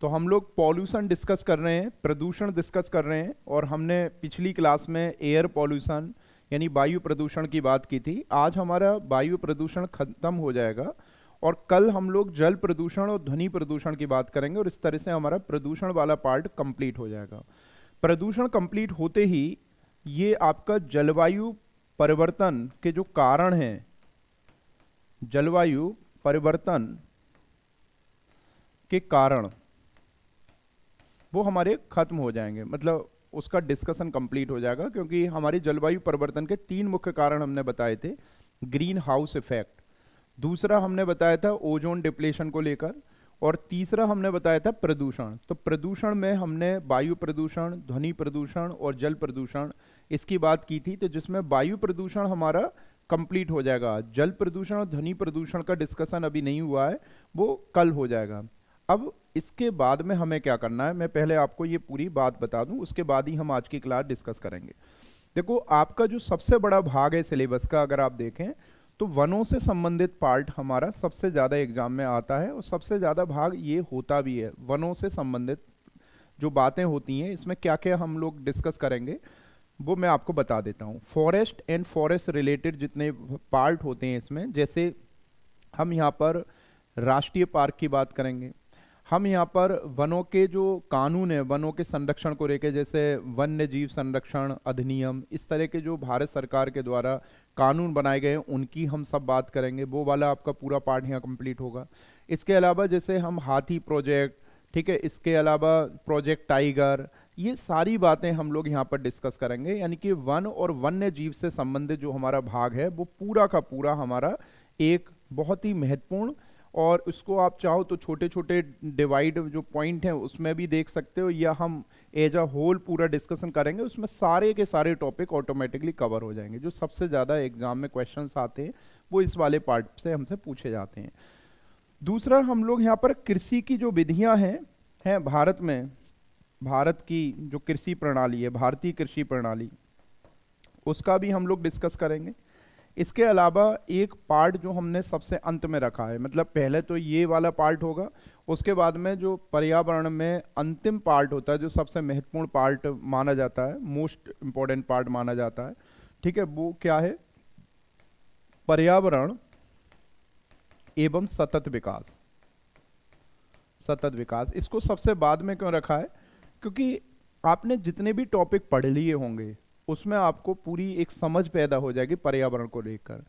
तो हम लोग पॉल्यूशन डिस्कस कर रहे हैं प्रदूषण डिस्कस कर रहे हैं और हमने पिछली क्लास में एयर पॉल्यूशन यानी वायु प्रदूषण की बात की थी आज हमारा वायु प्रदूषण खत्म हो जाएगा और कल हम लोग जल प्रदूषण और ध्वनि प्रदूषण की बात करेंगे और इस तरह से हमारा प्रदूषण वाला पार्ट कंप्लीट हो जाएगा प्रदूषण कंप्लीट होते ही ये आपका जलवायु परिवर्तन के जो कारण हैं जलवायु परिवर्तन के कारण वो हमारे खत्म हो जाएंगे मतलब उसका डिस्कशन कंप्लीट हो जाएगा क्योंकि हमारे जलवायु परिवर्तन के तीन मुख्य कारण हमने बताए थे ग्रीन हाउस इफेक्ट दूसरा हमने बताया था ओजोन डिप्लेशन को लेकर और तीसरा हमने बताया था प्रदूषण तो प्रदूषण में हमने वायु प्रदूषण ध्वनि प्रदूषण और जल प्रदूषण इसकी बात की थी तो जिसमें वायु प्रदूषण हमारा कंप्लीट हो जाएगा जल प्रदूषण और ध्वनि प्रदूषण का डिस्कशन अभी नहीं हुआ है वो कल हो जाएगा अब इसके बाद में हमें क्या करना है मैं पहले आपको ये पूरी बात बता दूं उसके बाद ही हम आज की क्लास डिस्कस करेंगे देखो आपका जो सबसे बड़ा भाग है सिलेबस का अगर आप देखें तो वनों से संबंधित पार्ट हमारा सबसे ज़्यादा एग्जाम में आता है और सबसे ज़्यादा भाग ये होता भी है वनों से संबंधित जो बातें होती हैं इसमें क्या क्या हम लोग डिस्कस करेंगे वो मैं आपको बता देता हूँ फॉरेस्ट एंड फॉरेस्ट रिलेटेड जितने पार्ट होते हैं इसमें जैसे हम यहाँ पर राष्ट्रीय पार्क की बात करेंगे हम यहाँ पर वनों के जो कानून है वनों के संरक्षण को लेकर जैसे वन्य जीव संरक्षण अधिनियम इस तरह के जो भारत सरकार के द्वारा कानून बनाए गए उनकी हम सब बात करेंगे वो वाला आपका पूरा पार्ट यहाँ कंप्लीट होगा इसके अलावा जैसे हम हाथी प्रोजेक्ट ठीक है इसके अलावा प्रोजेक्ट टाइगर ये सारी बातें हम लोग यहाँ पर डिस्कस करेंगे यानी कि वन और वन्य जीव से संबंधित जो हमारा भाग है वो पूरा का पूरा हमारा एक बहुत ही महत्वपूर्ण और उसको आप चाहो तो छोटे छोटे डिवाइड जो पॉइंट हैं उसमें भी देख सकते हो या हम एज अ होल पूरा डिस्कशन करेंगे उसमें सारे के सारे टॉपिक ऑटोमेटिकली कवर हो जाएंगे जो सबसे ज़्यादा एग्जाम में क्वेश्चन आते हैं वो इस वाले पार्ट से हमसे पूछे जाते हैं दूसरा हम लोग यहाँ पर कृषि की जो विधियाँ हैं हैं भारत में भारत की जो कृषि प्रणाली है भारतीय कृषि प्रणाली उसका भी हम लोग डिस्कस करेंगे इसके अलावा एक पार्ट जो हमने सबसे अंत में रखा है मतलब पहले तो ये वाला पार्ट होगा उसके बाद में जो पर्यावरण में अंतिम पार्ट होता है जो सबसे महत्वपूर्ण पार्ट माना जाता है मोस्ट इंपॉर्टेंट पार्ट माना जाता है ठीक है वो क्या है पर्यावरण एवं सतत विकास सतत विकास इसको सबसे बाद में क्यों रखा है क्योंकि आपने जितने भी टॉपिक पढ़ लिए होंगे उसमें आपको पूरी एक समझ पैदा हो जाएगी पर्यावरण को लेकर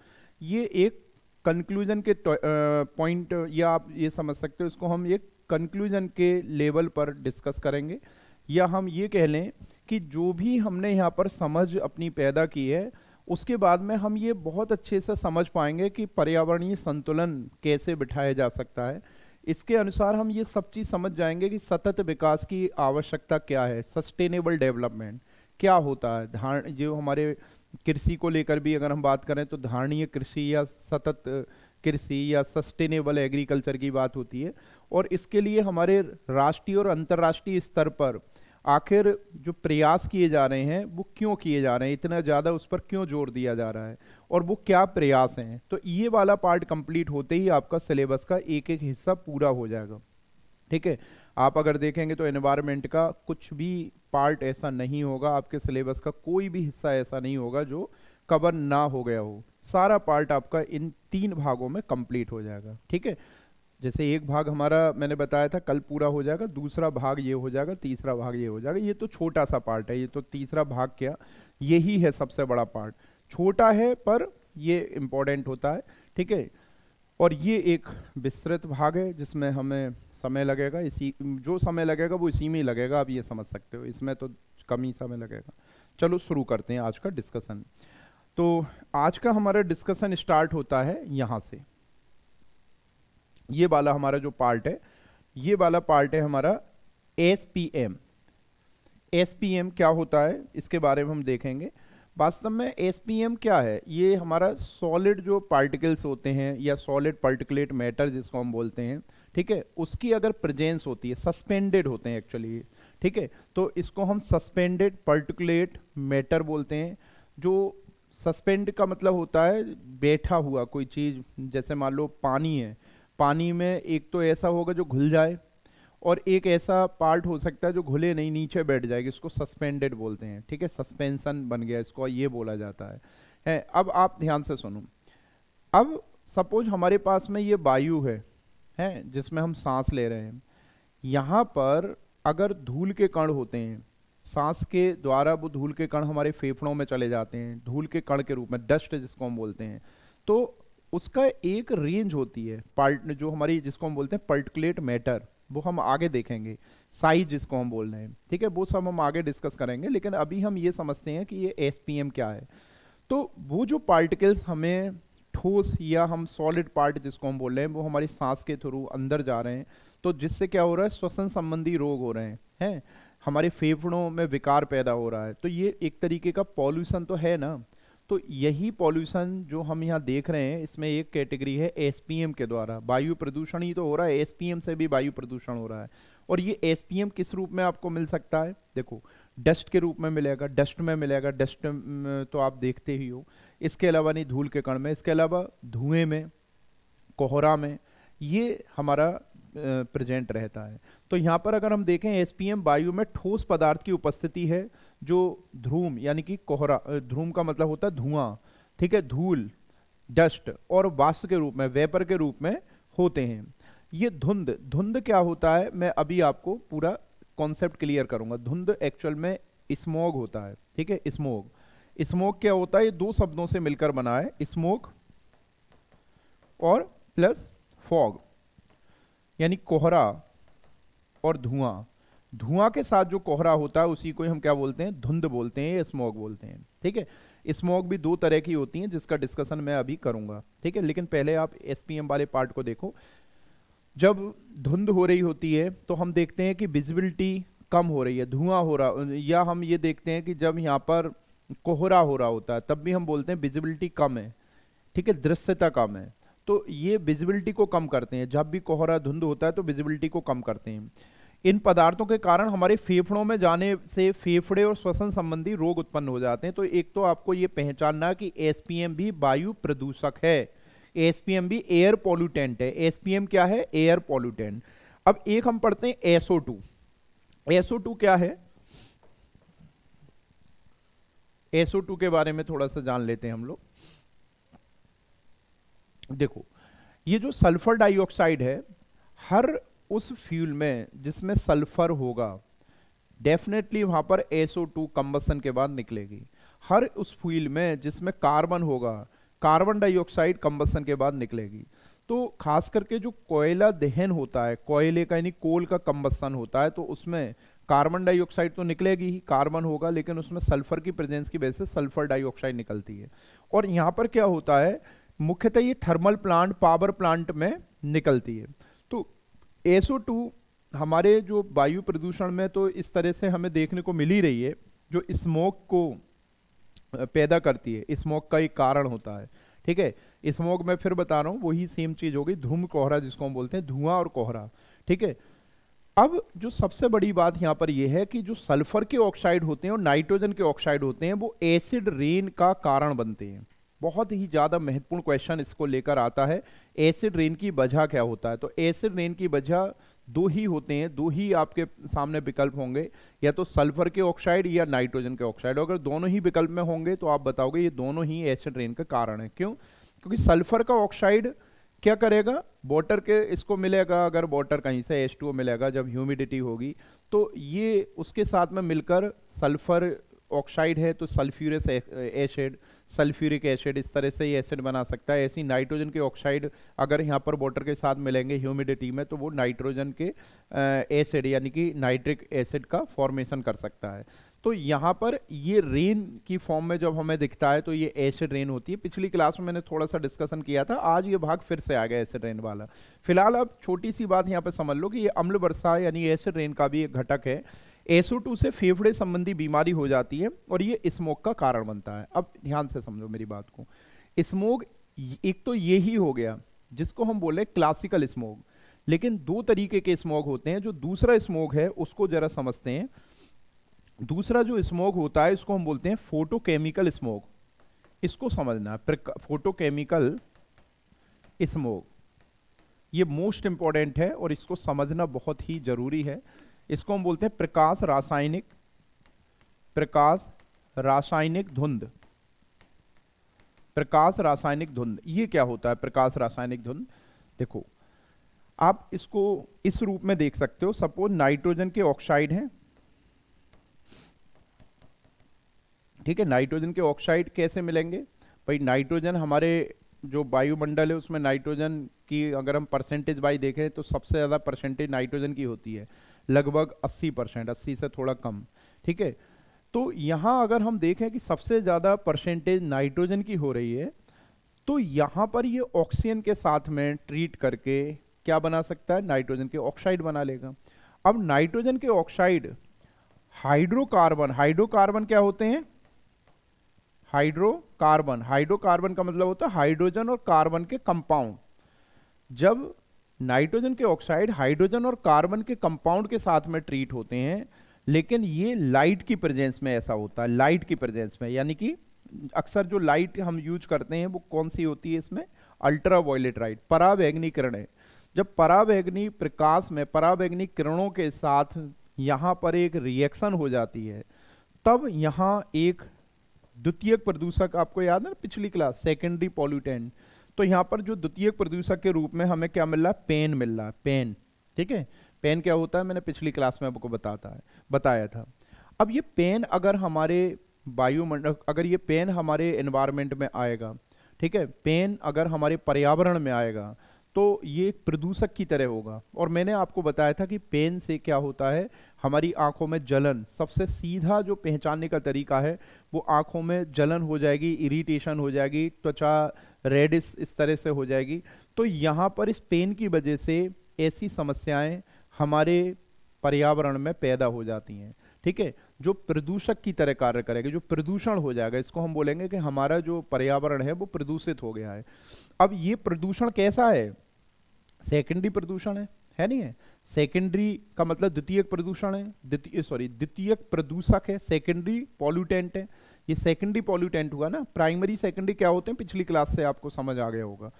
ये एक कंक्लूजन के पॉइंट या आप ये समझ सकते हो इसको हम एक कंक्लूजन के लेवल पर डिस्कस करेंगे या हम ये कह लें कि जो भी हमने यहाँ पर समझ अपनी पैदा की है उसके बाद में हम ये बहुत अच्छे से समझ पाएंगे कि पर्यावरणीय संतुलन कैसे बिठाया जा सकता है इसके अनुसार हम ये सब चीज़ समझ जाएंगे कि सतत विकास की आवश्यकता क्या है सस्टेनेबल डेवलपमेंट क्या होता है धार जो हमारे कृषि को लेकर भी अगर हम बात करें तो धारणीय कृषि या सतत कृषि या सस्टेनेबल एग्रीकल्चर की बात होती है और इसके लिए हमारे राष्ट्रीय और अंतर्राष्ट्रीय स्तर पर आखिर जो प्रयास किए जा रहे हैं वो क्यों किए जा रहे हैं इतना ज़्यादा उस पर क्यों जोर दिया जा रहा है और वो क्या प्रयास हैं तो ये वाला पार्ट कंप्लीट होते ही आपका सिलेबस का एक एक हिस्सा पूरा हो जाएगा ठीक है आप अगर देखेंगे तो एनवायरमेंट का कुछ भी पार्ट ऐसा नहीं होगा आपके सिलेबस का कोई भी हिस्सा ऐसा नहीं होगा जो कवर ना हो गया हो सारा पार्ट आपका इन तीन भागों में कंप्लीट हो जाएगा ठीक है जैसे एक भाग हमारा मैंने बताया था कल पूरा हो जाएगा दूसरा भाग ये हो जाएगा तीसरा भाग ये हो जाएगा ये तो छोटा सा पार्ट है ये तो तीसरा भाग क्या यही है सबसे बड़ा पार्ट छोटा है पर ये इम्पोर्टेंट होता है ठीक है और ये एक विस्तृत भाग है जिसमें हमें समय लगेगा इसी जो समय लगेगा वो इसी में ही लगेगा आप ये समझ सकते हो इसमें तो कम ही समय लगेगा चलो शुरू करते हैं आज का डिस्कशन तो आज का हमारा डिस्कशन स्टार्ट होता है यहाँ से ये वाला हमारा जो पार्ट है ये वाला पार्ट है हमारा S P M S P M क्या होता है इसके बारे में हम देखेंगे वास्तव में एस पी एम क्या है ये हमारा सॉलिड जो पार्टिकल्स होते हैं या सॉलिड पार्टिकुलेट मैटर जिसको हम बोलते हैं ठीक है उसकी अगर प्रेजेंस होती है सस्पेंडेड होते हैं एक्चुअली ठीक है तो इसको हम सस्पेंडेड पर्टिकुलेट मैटर बोलते हैं जो सस्पेंड का मतलब होता है बैठा हुआ कोई चीज़ जैसे मान लो पानी है पानी में एक तो ऐसा होगा जो घुल जाए और एक ऐसा पार्ट हो सकता है जो घुले नहीं नीचे बैठ जाएगी इसको सस्पेंडेड बोलते हैं ठीक है सस्पेंसन बन गया इसको ये बोला जाता है, है अब आप ध्यान से सुनो अब सपोज हमारे पास में ये वायु है है जिसमें हम सांस ले रहे हैं यहाँ पर अगर धूल के कण होते हैं सांस के द्वारा वो धूल के कण हमारे फेफड़ों में चले जाते हैं धूल के कण के रूप में डस्ट जिसको हम बोलते हैं तो उसका एक रेंज होती है पार्ट जो हमारी जिसको हम बोलते हैं पर्टिकुलेट मैटर वो हम आगे देखेंगे साइज जिसको हम बोल रहे हैं ठीक है वो सब हम आगे डिस्कस करेंगे लेकिन अभी हम ये समझते हैं कि ये एस क्या है तो वो जो पार्टिकल्स हमें ठोस या हम सॉलिड पार्ट जिसको हम बोल रहे हैं वो हमारी सांस के थ्रू अंदर जा रहे हैं तो जिससे क्या हो रहा है श्वसन संबंधी रोग हो रहे हैं हैं हमारे फेफड़ों में विकार पैदा हो रहा है तो ये एक तरीके का पॉल्यूशन तो है ना तो यही पॉल्यूशन जो हम यहाँ देख रहे हैं इसमें एक कैटेगरी है एसपीएम के द्वारा वायु प्रदूषण ही तो हो रहा है एसपीएम से भी वायु प्रदूषण हो रहा है और ये एस किस रूप में आपको मिल सकता है देखो डस्ट के रूप में मिलेगा डस्ट में मिलेगा डस्ट तो आप देखते ही हो इसके अलावा नहीं धूल के कण में इसके अलावा धुएं में कोहरा में ये हमारा प्रेजेंट रहता है तो यहाँ पर अगर हम देखें एस वायु में ठोस पदार्थ की उपस्थिति है जो ध्रूम यानी कि कोहरा ध्रूम का मतलब होता है धुआं ठीक है धूल डस्ट और वास्तु के रूप में वेपर के रूप में होते हैं ये धुंध धुंध क्या होता है मैं अभी आपको पूरा कॉन्सेप्ट क्लियर करूंगा धुंध एक्चुअल में स्मोग होता है ठीक है स्मोग स्मोक क्या होता है ये दो शब्दों से मिलकर बना है स्मोक और प्लस फॉग यानी कोहरा और धुआं धुआं के साथ जो कोहरा होता है उसी को हम क्या बोलते हैं धुंध बोलते हैं स्मोक बोलते हैं ठीक है स्मोक भी दो तरह की होती है जिसका डिस्कशन मैं अभी करूंगा ठीक है लेकिन पहले आप एसपीएम वाले पार्ट को देखो जब धुंध हो रही होती है तो हम देखते हैं कि विजिबिलिटी कम हो रही है धुआं हो रहा या हम ये देखते हैं कि जब यहाँ पर कोहरा हो रहा होता है तब भी हम बोलते हैं विजिबिलिटी कम है ठीक है दृश्यता कम है तो ये विजिबिलिटी को कम करते हैं जब भी कोहरा धुंध होता है तो विजिबिलिटी को कम करते हैं इन पदार्थों के कारण हमारे फेफड़ों में जाने से फेफड़े और श्वसन संबंधी रोग उत्पन्न हो जाते हैं तो एक तो आपको ये पहचानना कि एस भी वायु प्रदूषक है एस भी एयर पॉल्यूटेंट है एस क्या है एयर पॉल्यूटेंट अब एक हम पढ़ते हैं एसओ टू क्या है एसओ टू के बारे में थोड़ा सा जान लेते हैं हम लोग देखो ये जो सल्फर डाइऑक्साइड है हर उस फ्यूल में जिसमें सल्फर होगा डेफिनेटली वहां पर एसओ टू कंबसन के बाद निकलेगी हर उस फ्यूल में जिसमें कार्बन होगा कार्बन डाइऑक्साइड कंबसन के बाद निकलेगी तो खास करके जो कोयला दहन होता है कोयले का यानी कोल का कंबसन होता है तो उसमें कार्बन डाइऑक्साइड तो निकलेगी ही कार्बन होगा लेकिन उसमें सल्फर की प्रेजेंस की वजह से सल्फर डाइऑक्साइड निकलती है और यहाँ पर क्या होता है मुख्यतः ये थर्मल प्लांट पावर प्लांट में निकलती है तो एसओ हमारे जो वायु प्रदूषण में तो इस तरह से हमें देखने को मिल ही रही है जो स्मोक को पैदा करती है स्मोक का एक कारण होता है ठीक है स्मोक मैं फिर बता रहा हूँ वही सेम चीज़ होगी धूम कोहरा जिसको हम बोलते हैं धुआं और कोहरा ठीक है अब जो सबसे बड़ी बात यहां पर यह है कि जो सल्फर के ऑक्साइड होते हैं और नाइट्रोजन के ऑक्साइड होते हैं वो एसिड रेन का कारण बनते हैं बहुत ही ज़्यादा महत्वपूर्ण क्वेश्चन इसको लेकर आता है एसिड रेन की वजह क्या होता है तो एसिड रेन की वजह दो ही होते हैं दो ही आपके सामने विकल्प होंगे या तो सल्फर के ऑक्साइड या नाइट्रोजन के ऑक्साइड अगर दोनों ही विकल्प में होंगे तो आप बताओगे ये दोनों ही एसिड रेन का कारण है क्यों क्योंकि सल्फर का ऑक्साइड क्या करेगा वाटर के इसको मिलेगा अगर वाटर कहीं से एच मिलेगा जब ह्यूमिडिटी होगी तो ये उसके साथ में मिलकर सल्फर ऑक्साइड है तो सल्फ्यूरस एसिड सल्फ्यूरिक एसिड इस तरह से ही एसिड बना सकता है ऐसी नाइट्रोजन के ऑक्साइड अगर यहाँ पर वाटर के साथ मिलेंगे ह्यूमिडिटी में तो वो नाइट्रोजन के एसिड यानी कि नाइट्रिक एसिड का फॉर्मेशन कर सकता है तो यहाँ पर ये रेन की फॉर्म में जब हमें दिखता है तो ये एसिड रेन होती है पिछली क्लास में मैंने थोड़ा सा डिस्कशन किया था आज ये भाग फिर से आ गया एसिड रेन वाला फिलहाल अब छोटी सी बात यहाँ पर समझ लो कि ये अम्ल वर्षा यानी एसिड रेन का भी एक घटक है एसो से फेफड़े संबंधी बीमारी हो जाती है और ये स्मोक का कारण बनता है अब ध्यान से समझो मेरी बात को स्मोक एक तो ये ही हो गया जिसको हम बोले क्लासिकल स्मोक लेकिन दो तरीके के स्मोक होते हैं जो दूसरा स्मोक है उसको जरा समझते हैं दूसरा जो स्मोक होता है इसको हम बोलते हैं फोटोकेमिकल स्मोक इसको समझना फोटोकेमिकल स्मोक ये मोस्ट इम्पॉर्टेंट है और इसको समझना बहुत ही जरूरी है इसको हम बोलते हैं प्रकाश रासायनिक प्रकाश रासायनिक धुंध प्रकाश रासायनिक धुंध ये क्या होता है प्रकाश रासायनिक धुंध देखो आप इसको इस रूप में देख सकते हो सपोज नाइट्रोजन के ऑक्साइड हैं ठीक है नाइट्रोजन के ऑक्साइड कैसे मिलेंगे भाई नाइट्रोजन हमारे जो वायुमंडल है उसमें नाइट्रोजन की अगर हम परसेंटेज बाई देखें तो सबसे ज़्यादा परसेंटेज नाइट्रोजन की होती है लगभग 80 परसेंट अस्सी से थोड़ा कम ठीक है तो यहाँ अगर हम देखें कि सबसे ज़्यादा परसेंटेज नाइट्रोजन की हो रही है तो यहाँ पर ये ऑक्सीजन के साथ में ट्रीट करके क्या बना सकता है नाइट्रोजन के ऑक्साइड बना लेगा अब नाइट्रोजन के ऑक्साइड हाइड्रोकार्बन हाइड्रोकार्बन क्या होते हैं हाइड्रोकार्बन हाइड्रोकार्बन का मतलब होता है हाइड्रोजन और कार्बन के कंपाउंड जब नाइट्रोजन के ऑक्साइड हाइड्रोजन और कार्बन के कंपाउंड के साथ में ट्रीट होते हैं लेकिन ये लाइट की प्रेजेंस में ऐसा होता है लाइट की प्रेजेंस में यानी कि अक्सर जो लाइट हम यूज करते हैं वो कौन सी होती है इसमें अल्ट्रा वायलेट लाइट परावैग्नी किरण है जब परावैग्नी प्रकाश में परावैग्नी किरणों के साथ यहाँ पर एक रिएक्शन हो जाती है तब यहाँ एक द्वितीय प्रदूषक आपको याद है ना पिछली क्लास सेकेंडरी पॉल्यूटेंट तो यहाँ पर जो द्वितीय प्रदूषक के रूप में हमें क्या मिल रहा है पेन मिल रहा है पेन ठीक है पेन क्या होता है मैंने पिछली क्लास में आपको बताता है बताया था अब ये पेन अगर हमारे वायुमंडल अगर ये पेन हमारे एनवायरमेंट में आएगा ठीक है पेन अगर हमारे पर्यावरण में आएगा तो ये एक प्रदूषक की तरह होगा और मैंने आपको बताया था कि पेन से क्या होता है हमारी आंखों में जलन सबसे सीधा जो पहचानने का तरीका है वो आंखों में जलन हो जाएगी इरिटेशन हो जाएगी त्वचा रेडिस इस तरह से हो जाएगी तो यहाँ पर इस पेन की वजह से ऐसी समस्याएं हमारे पर्यावरण में पैदा हो जाती हैं ठीक है जो प्रदूषक की तरह कार्य करेगा जो प्रदूषण हो जाएगा इसको हम बोलेंगे कि हमारा जो पर्यावरण है वो प्रदूषित हो गया है अब ये प्रदूषण कैसा है सेकेंडरी प्रदूषण है है नहीं है सेकेंडरी का मतलब द्वितीयक प्रदूषण है द्वितीय सॉरी eh, द्वितीयक प्रदूषक है सेकेंडरी पॉल्यूटेंट है ये सेकेंडरी पॉल्यूटेंट हुआ ना प्राइमरी सेकेंडरी क्या होते हैं पिछली क्लास से आपको समझ आ गया होगा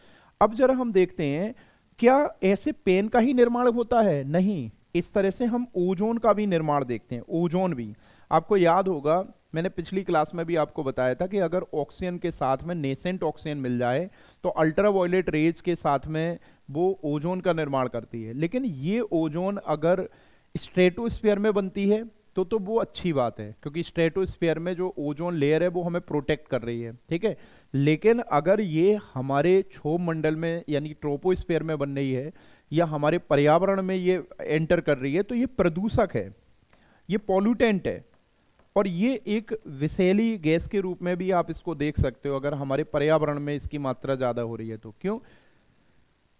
अब जरा हम देखते हैं क्या ऐसे पेन का ही निर्माण होता है नहीं इस तरह से हम ओजोन का भी निर्माण देखते हैं ओजोन भी आपको याद होगा मैंने पिछली क्लास में भी आपको बताया था कि अगर ऑक्सीजन के साथ में नेसेंट ऑक्सीजन मिल जाए तो अल्ट्रा वायलेट रेज के साथ में वो ओजोन का निर्माण करती है लेकिन ये ओजोन अगर स्ट्रेटोस्फीयर में बनती है तो तो वो अच्छी बात है क्योंकि स्ट्रेटोस्फीयर में जो ओजोन लेयर है वो हमें प्रोटेक्ट कर रही है ठीक है लेकिन अगर ये हमारे क्षोभ मंडल में यानी ट्रोपोस्फीयर में बन रही है या हमारे पर्यावरण में ये एंटर कर रही है तो ये प्रदूषक है ये पॉल्यूटेंट है और ये एक विषैली गैस के रूप में भी आप इसको देख सकते हो अगर हमारे पर्यावरण में इसकी मात्रा ज़्यादा हो रही है तो क्यों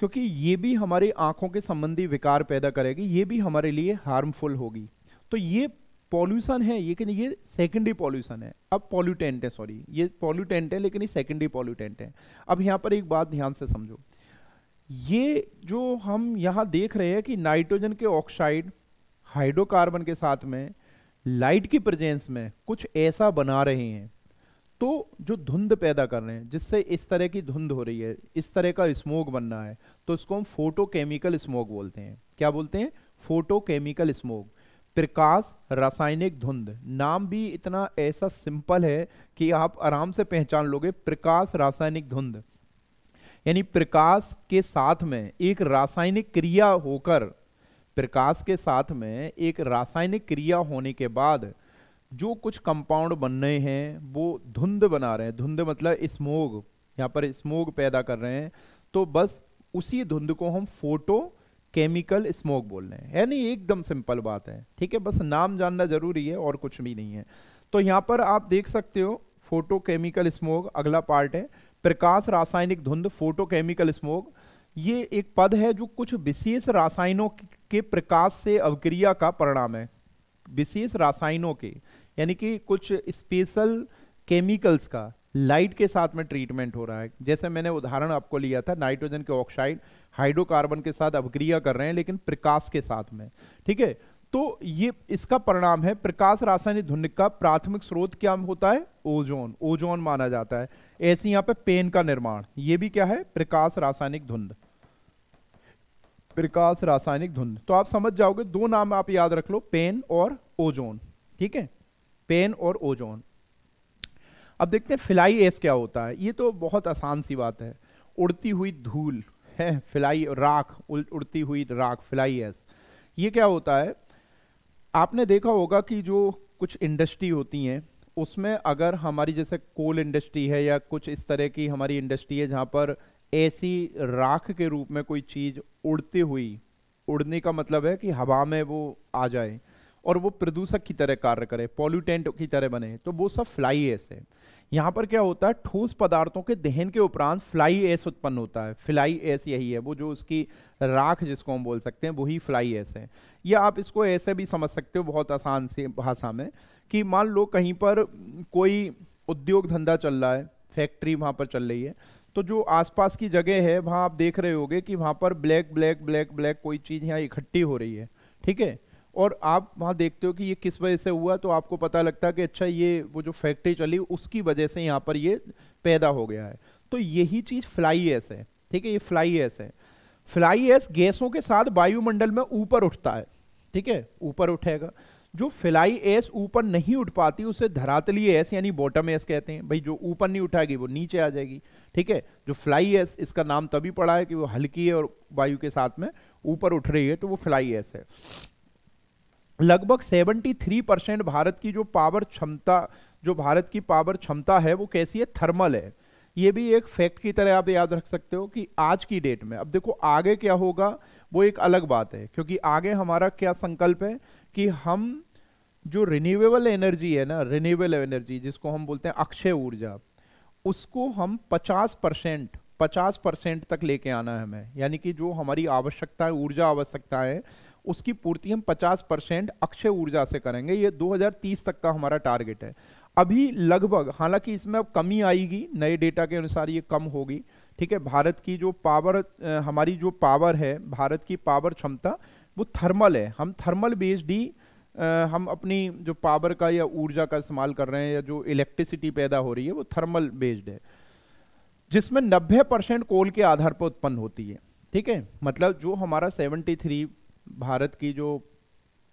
क्योंकि ये भी हमारी आंखों के संबंधी विकार पैदा करेगी ये भी हमारे लिए हार्मफुल होगी तो ये पॉल्यूशन है लेकिन ये सेकेंडरी पॉल्यूशन है अब पॉल्यूटेंट है सॉरी ये पॉल्यूटेंट है लेकिन ये सेकेंडरी पॉल्यूटेंट है अब यहाँ पर एक बात ध्यान से समझो ये जो हम यहाँ देख रहे हैं कि नाइट्रोजन के ऑक्साइड हाइड्रोकार्बन के साथ में लाइट की प्रेजेंस में कुछ ऐसा बना रहे हैं तो जो धुंध पैदा कर रहे हैं जिससे इस तरह की धुंध हो रही है इस तरह का स्मोक बनना है तो इसको हम फोटोकेमिकल स्मोक बोलते हैं क्या बोलते हैं फोटोकेमिकल स्मोक प्रकाश रासायनिक धुंध नाम भी इतना ऐसा सिंपल है कि आप आराम से पहचान लोगे प्रकाश रासायनिक धुंध यानी प्रकाश के साथ में एक रासायनिक क्रिया होकर प्रकाश के साथ में एक रासायनिक क्रिया होने के बाद जो कुछ कंपाउंड बन रहे हैं वो धुंध बना रहे हैं धुंध मतलब स्मोग यहाँ पर स्मोग पैदा कर रहे हैं तो बस उसी धुंध को हम फोटो केमिकल स्मोक बोल रहे हैं यानी एकदम सिंपल बात है ठीक है बस नाम जानना जरूरी है और कुछ भी नहीं है तो यहाँ पर आप देख सकते हो फोटो केमिकल स्मोक अगला पार्ट है प्रकाश रासायनिक धुंध फोटो केमिकल स्मोक ये एक पद है जो कुछ विशेष रासायनों के प्रकाश से अवक्रिया का परिणाम है विशेष रासायनों के यानी कि कुछ स्पेशल केमिकल्स का लाइट के साथ में ट्रीटमेंट हो रहा है जैसे मैंने उदाहरण आपको लिया था नाइट्रोजन के ऑक्साइड हाइड्रोकार्बन के साथ अपक्रिया कर रहे हैं लेकिन प्रकाश के साथ में ठीक है तो ये इसका परिणाम है प्रकाश रासायनिक धुन्य का प्राथमिक स्रोत क्या होता है ओजोन ओजोन माना जाता है ऐसे यहां पे पेन का निर्माण ये भी क्या है प्रकाश रासायनिक धुंध प्रकाश रासायनिक धुंध तो आप समझ जाओगे दो नाम आप याद रख लो पेन और ओजोन ठीक है पेन और ओजोन अब देखते हैं फिलाई एस क्या होता है ये तो बहुत आसान सी बात है उड़ती हुई धूल है फिलाई राख उड़ती हुई राख फिलाई एस ये क्या होता है आपने देखा होगा कि जो कुछ इंडस्ट्री होती हैं उसमें अगर हमारी जैसे कोल इंडस्ट्री है या कुछ इस तरह की हमारी इंडस्ट्री है जहाँ पर ऐसी राख के रूप में कोई चीज़ उड़ती हुई उड़ने का मतलब है कि हवा में वो आ जाए और वो प्रदूषक की तरह कार्य करे पॉल्यूटेंट की तरह बने तो वो सब फ्लाई एस है यहाँ पर क्या होता है ठोस पदार्थों के दहन के उपरांत फ्लाई एस उत्पन्न होता है फ्लाई एस यही है वो जो उसकी राख जिसको हम बोल सकते हैं वही फ्लाई एस है या आप इसको ऐसे भी समझ सकते हो बहुत आसान से भाषा में कि मान लो कहीं पर कोई उद्योग धंधा चल रहा है फैक्ट्री वहाँ पर चल रही है तो जो आसपास की जगह है वहाँ आप देख रहे होगे कि वहाँ पर ब्लैक ब्लैक ब्लैक ब्लैक कोई चीज़ यहाँ इकट्ठी हो रही है ठीक है और आप वहाँ देखते हो कि ये किस वजह से हुआ तो आपको पता लगता है कि अच्छा ये वो जो फैक्ट्री चली उसकी वजह से यहाँ पर ये पैदा हो गया है तो यही चीज़ फ्लाई एस है ठीक है ये फ्लाई एस है फ्लाई एस गैसों के साथ वायुमंडल में ऊपर उठता है ठीक है ऊपर उठेगा जो फ्लाई एस ऊपर नहीं उठ पाती उसे धरातली एस यानी बॉटम एस कहते हैं भाई जो ऊपर नहीं उठाएगी वो नीचे आ जाएगी ठीक है जो फ्लाई एस इसका नाम तभी पड़ा है कि वो हल्की है और वायु के साथ में ऊपर उठ रही है तो वो फ्लाई एस है लगभग 73 परसेंट भारत की जो पावर क्षमता जो भारत की पावर क्षमता है वो कैसी है थर्मल है ये भी एक फैक्ट की तरह आप याद रख सकते हो कि आज की डेट में अब देखो आगे क्या होगा वो एक अलग बात है क्योंकि आगे हमारा क्या संकल्प है कि हम जो रिन्यूएबल एनर्जी है ना रिन्यूएबल एनर्जी जिसको हम बोलते हैं अक्षय ऊर्जा उसको हम 50 परसेंट पचास परसेंट तक लेके आना है हमें यानी कि जो हमारी आवश्यकता है ऊर्जा आवश्यकता है उसकी पूर्ति हम 50 परसेंट अक्षय ऊर्जा से करेंगे ये 2030 तक का हमारा टारगेट है अभी लगभग हालांकि इसमें अब कमी आएगी नए डेटा के अनुसार ये कम होगी ठीक है भारत की जो पावर हमारी जो पावर है भारत की पावर क्षमता वो थर्मल है हम थर्मल बेस्ड ही हम अपनी जो पावर का या ऊर्जा का इस्तेमाल कर रहे हैं या जो इलेक्ट्रिसिटी पैदा हो रही है वो थर्मल बेस्ड है जिसमें 90 परसेंट कोल के आधार पर उत्पन्न होती है ठीक है मतलब जो हमारा 73 भारत की जो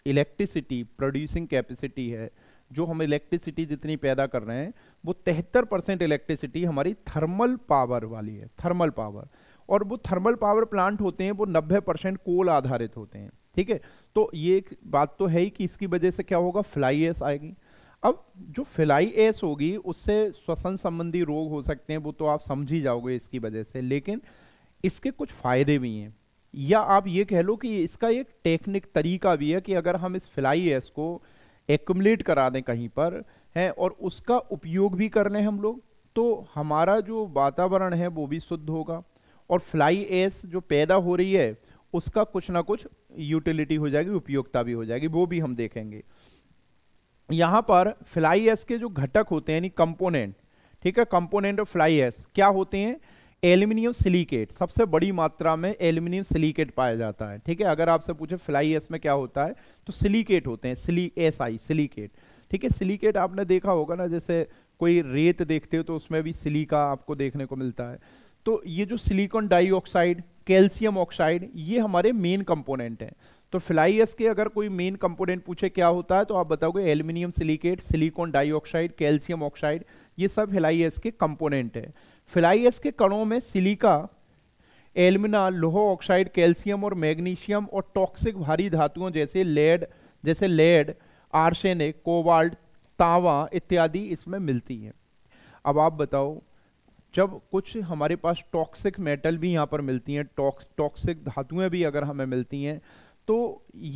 इलेक्ट्रिसिटी प्रोड्यूसिंग कैपेसिटी है जो हम इलेक्ट्रिसिटी जितनी पैदा कर रहे हैं वो तिहत्तर परसेंट इलेक्ट्रिसिटी हमारी थर्मल पावर वाली है थर्मल पावर और वो थर्मल पावर प्लांट होते हैं वो नब्बे परसेंट कोल आधारित होते हैं ठीक है तो ये एक बात तो है ही कि इसकी वजह से क्या होगा फ्लाई एस आएगी अब जो फ्लाई एस होगी उससे श्वसन संबंधी रोग हो सकते हैं वो तो आप समझ ही जाओगे इसकी वजह से लेकिन इसके कुछ फ़ायदे भी हैं या आप ये कह लो कि इसका एक टेक्निक तरीका भी है कि अगर हम इस फ्लाई एस को एकुमलेट करा दें कहीं पर है और उसका उपयोग भी कर लें हम लोग तो हमारा जो वातावरण है वो भी शुद्ध होगा और फ्लाई एस जो पैदा हो रही है उसका कुछ ना कुछ यूटिलिटी हो जाएगी उपयोगिता भी हो जाएगी वो भी हम देखेंगे यहाँ पर फ्लाई एस के जो घटक होते हैं यानी कंपोनेंट ठीक है कंपोनेंट ऑफ फ्लाई एस क्या होते हैं एल्यूमिनियम सिलिकेट सबसे बड़ी मात्रा में एल्यूमिनियम सिलिकेट पाया जाता है ठीक है अगर आपसे पूछे फ्लाई एस में क्या होता है तो सिलिकेट होते हैं सिली एस आई सिलिकेट ठीक है सिलिकेट आपने देखा होगा ना जैसे कोई रेत देखते हो तो उसमें भी सिलिका आपको देखने को मिलता है तो ये जो सिलिकॉन डाइऑक्साइड कैल्शियम ऑक्साइड ये हमारे मेन कंपोनेंट हैं तो एस के अगर कोई मेन कंपोनेंट पूछे क्या होता है तो आप बताओगे aluminium silicate silicon dioxide calcium oxide ये सब एस के कंपोनेंट है फ्लाईएस के कणों में सिलिका एल्मिना लोहो ऑक्साइड कैल्शियम और मैग्नीशियम और टॉक्सिक भारी धातुओं जैसे लेड जैसे लेड आर्सेनिक कोबाल्ट तावा इत्यादि इसमें मिलती हैं अब आप बताओ जब कुछ हमारे पास टॉक्सिक मेटल भी यहाँ पर मिलती हैं टॉक्स टॉक्सिक धातुएं भी अगर हमें मिलती हैं तो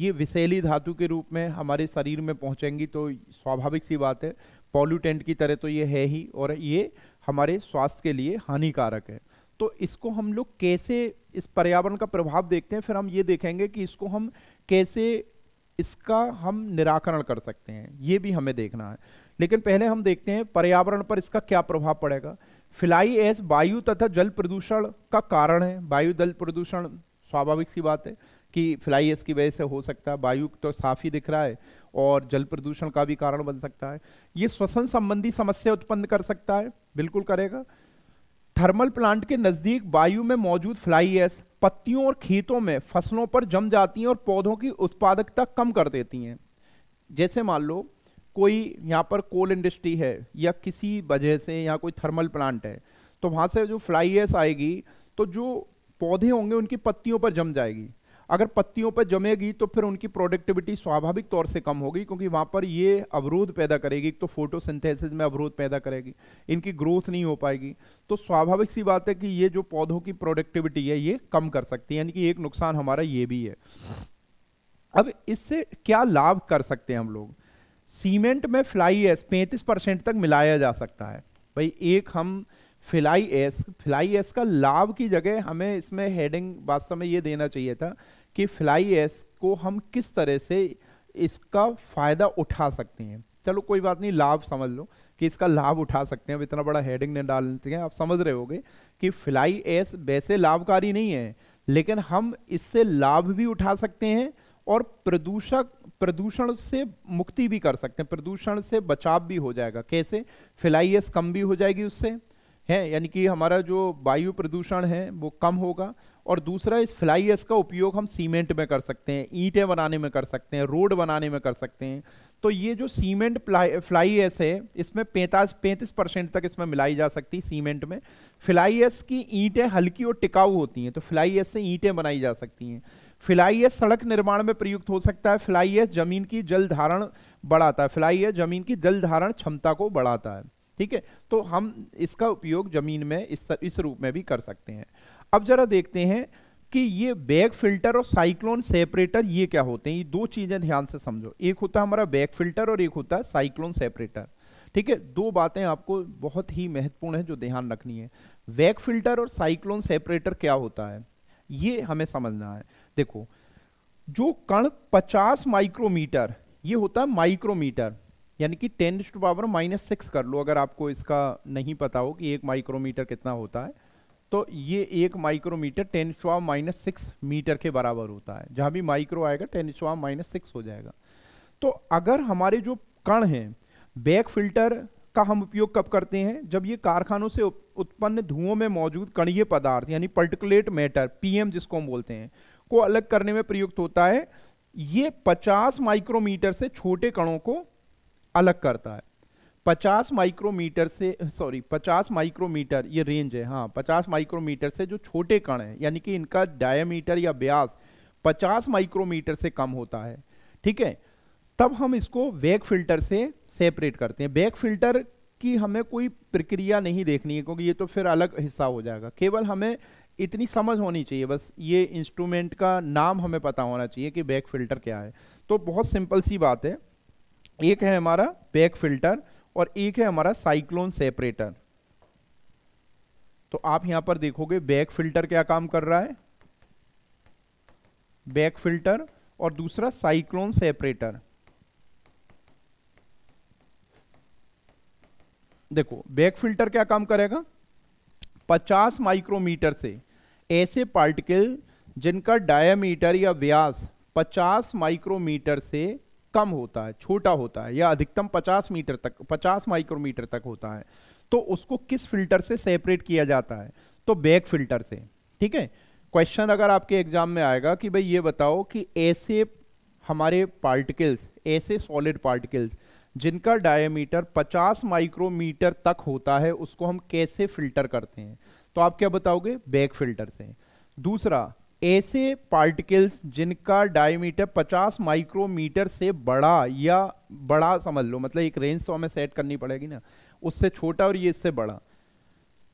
ये विषैली धातु के रूप में हमारे शरीर में पहुँचेंगी तो स्वाभाविक सी बात है पॉल्यूटेंट की तरह तो ये है ही और ये हमारे स्वास्थ्य के लिए हानिकारक है तो इसको हम लोग कैसे इस पर्यावरण का प्रभाव देखते हैं फिर हम ये देखेंगे कि इसको हम कैसे इसका हम निराकरण कर सकते हैं ये भी हमें देखना है लेकिन पहले हम देखते हैं पर्यावरण पर इसका क्या प्रभाव पड़ेगा फिलाई एस वायु तथा जल प्रदूषण का कारण है वायु जल प्रदूषण स्वाभाविक सी बात है कि फ्लाई एस की वजह से हो सकता है वायु तो साफ ही दिख रहा है और जल प्रदूषण का भी कारण बन सकता है ये श्वसन संबंधी समस्या उत्पन्न कर सकता है बिल्कुल करेगा थर्मल प्लांट के नज़दीक वायु में मौजूद फ्लाई एस पत्तियों और खेतों में फसलों पर जम जाती हैं और पौधों की उत्पादकता कम कर देती हैं जैसे मान लो कोई यहाँ पर कोल इंडस्ट्री है या किसी वजह से यहाँ कोई थर्मल प्लांट है तो वहाँ से जो फ्लाई एस आएगी तो जो पौधे होंगे उनकी पत्तियों पर जम जाएगी अगर पत्तियों पर जमेगी तो फिर उनकी प्रोडक्टिविटी स्वाभाविक तौर से कम होगी क्योंकि वहाँ पर ये अवरोध पैदा करेगी तो फोटोसिंथेसिस में अवरोध पैदा करेगी इनकी ग्रोथ नहीं हो पाएगी तो स्वाभाविक सी बात है कि ये जो पौधों की प्रोडक्टिविटी है ये कम कर सकती है यानी कि एक नुकसान हमारा ये भी है अब इससे क्या लाभ कर सकते हैं हम लोग सीमेंट में फ्लाई एस पैंतीस परसेंट तक मिलाया जा सकता है भाई एक हम फिलाई एस फिलाई एस का लाभ की जगह हमें इसमें हेडिंग वास्तव में ये देना चाहिए था कि फिलाई एस को हम किस तरह से इसका फ़ायदा उठा सकते हैं चलो कोई बात नहीं लाभ समझ लो कि इसका लाभ उठा सकते हैं अब इतना बड़ा हेडिंग नहीं डालते हैं आप समझ रहे होगे कि फ्लाई एस वैसे लाभकारी नहीं है लेकिन हम इससे लाभ भी उठा सकते हैं और प्रदूषक प्रदूषण से मुक्ति भी कर सकते हैं प्रदूषण से बचाव भी हो जाएगा कैसे फ्लाई एस कम भी हो जाएगी उससे है यानी कि हमारा जो वायु प्रदूषण है वो कम होगा और दूसरा इस फ्लाई एस का उपयोग हम सीमेंट में कर सकते हैं ईंटें बनाने में कर सकते हैं रोड बनाने में कर सकते हैं तो ये जो सीमेंट फ्लाई एस है इसमें पैंतालीस पैंतीस परसेंट तक इसमें मिलाई जा सकती है सीमेंट में फ्लाई एस की ईंटें हल्की और टिकाऊ होती हैं तो फ्लाई एस से ईंटें बनाई जा सकती हैं फ्लाई एस सड़क निर्माण में प्रयुक्त हो सकता है फ्लाई एस जमीन की जल धारण बढ़ाता है फ्लाई एस जमीन की जल धारण क्षमता को बढ़ाता है ठीक है तो हम इसका उपयोग जमीन में इस इस रूप में भी कर सकते हैं अब जरा देखते हैं कि ये बैग फिल्टर और साइक्लोन सेपरेटर ये क्या होते हैं ये दो चीज़ें ध्यान से समझो एक होता है हमारा बैग फिल्टर और एक होता है साइक्लोन सेपरेटर ठीक है दो बातें आपको बहुत ही महत्वपूर्ण है जो ध्यान रखनी है वैग फिल्टर और साइक्लोन सेपरेटर क्या होता है ये हमें समझना है देखो जो कण 50 माइक्रोमीटर ये होता है माइक्रोमीटर यानी कि ten to power minus six कर लो अगर आपको इसका नहीं पता हो कि एक माइक्रोमीटर कितना होता है तो ये एक micrometre ten to power minus six metre के बराबर होता है जहाँ भी माइक्रो आएगा ten to power minus six हो जाएगा तो अगर हमारे जो कण हैं बैक फिल्टर का हम उपयोग कब करते हैं जब ये कारखानों से उत्पन्न धुओं में मौजूद कणीय पदार्थ यानी पर्टिकुलेट मैटर पीएम जिसको हम बोलते हैं को अलग करने में प्रयुक्त होता है ये 50 माइक्रोमीटर से छोटे कणों को अलग करता है 50 माइक्रोमीटर से सॉरी 50 माइक्रोमीटर ये रेंज है हाँ 50 माइक्रोमीटर से जो छोटे कण हैं यानी कि इनका डायामीटर या ब्यास 50 माइक्रोमीटर से कम होता है ठीक है तब हम इसको वेग फिल्टर से सेपरेट करते हैं वेग फिल्टर की हमें कोई प्रक्रिया नहीं देखनी है क्योंकि ये तो फिर अलग हिस्सा हो जाएगा केवल हमें इतनी समझ होनी चाहिए बस ये इंस्ट्रूमेंट का नाम हमें पता होना चाहिए कि बैक फिल्टर क्या है तो बहुत सिंपल सी बात है एक है हमारा बैक फिल्टर और एक है हमारा साइक्लोन सेपरेटर तो आप यहां पर देखोगे बैक फिल्टर क्या काम कर रहा है बैक फिल्टर और दूसरा साइक्लोन सेपरेटर देखो बैक फिल्टर क्या काम करेगा 50 माइक्रोमीटर से ऐसे पार्टिकल जिनका डायमीटर या व्यास 50 माइक्रोमीटर से कम होता है छोटा होता है या अधिकतम 50 मीटर तक 50 माइक्रोमीटर तक होता है तो उसको किस फिल्टर से सेपरेट किया जाता है तो बैक फिल्टर से ठीक है क्वेश्चन अगर आपके एग्जाम में आएगा कि भाई ये बताओ कि ऐसे हमारे पार्टिकल्स ऐसे सॉलिड पार्टिकल्स जिनका डायमीटर 50 माइक्रोमीटर तक होता है उसको हम कैसे फिल्टर करते हैं तो आप क्या बताओगे बैक फिल्टर से दूसरा ऐसे पार्टिकल्स जिनका डायमीटर 50 माइक्रोमीटर से बड़ा या बड़ा समझ लो मतलब एक रेंज तो हमें सेट करनी पड़ेगी ना उससे छोटा और ये इससे बड़ा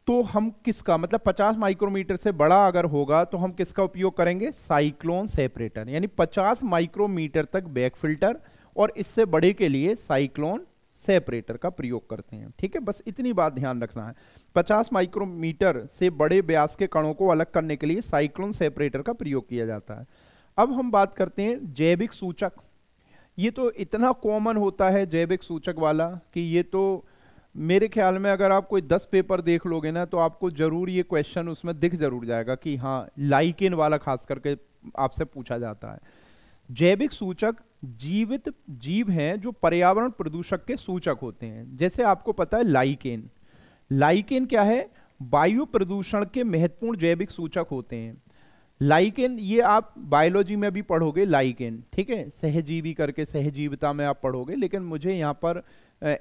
तो हम किसका मतलब 50 माइक्रोमीटर से बड़ा अगर होगा तो हम किसका उपयोग करेंगे साइक्लोन सेपरेटर यानी 50 माइक्रोमीटर तक बैक फिल्टर और इससे बड़े के लिए साइक्लोन सेपरेटर का प्रयोग करते हैं ठीक है बस इतनी बात ध्यान रखना है 50 माइक्रोमीटर से बड़े ब्यास के कणों को अलग करने के लिए साइक्लोन सेपरेटर का प्रयोग किया जाता है अब हम बात करते हैं जैविक सूचक ये तो इतना कॉमन होता है जैविक सूचक वाला कि ये तो मेरे ख्याल में अगर आप कोई दस पेपर देख लोगे ना तो आपको जरूर ये क्वेश्चन उसमें दिख जरूर जाएगा कि हाँ लाइकेन वाला खास करके आपसे पूछा जाता है जैविक सूचक जीवित जीव हैं जो पर्यावरण प्रदूषक के सूचक होते हैं जैसे आपको पता है लाइकेन लाइकेन क्या है वायु प्रदूषण के महत्वपूर्ण जैविक सूचक होते हैं लाइकेन ये आप बायोलॉजी में भी पढ़ोगे लाइकेन ठीक है सहजीवी करके सहजीविता में आप पढ़ोगे लेकिन मुझे यहाँ पर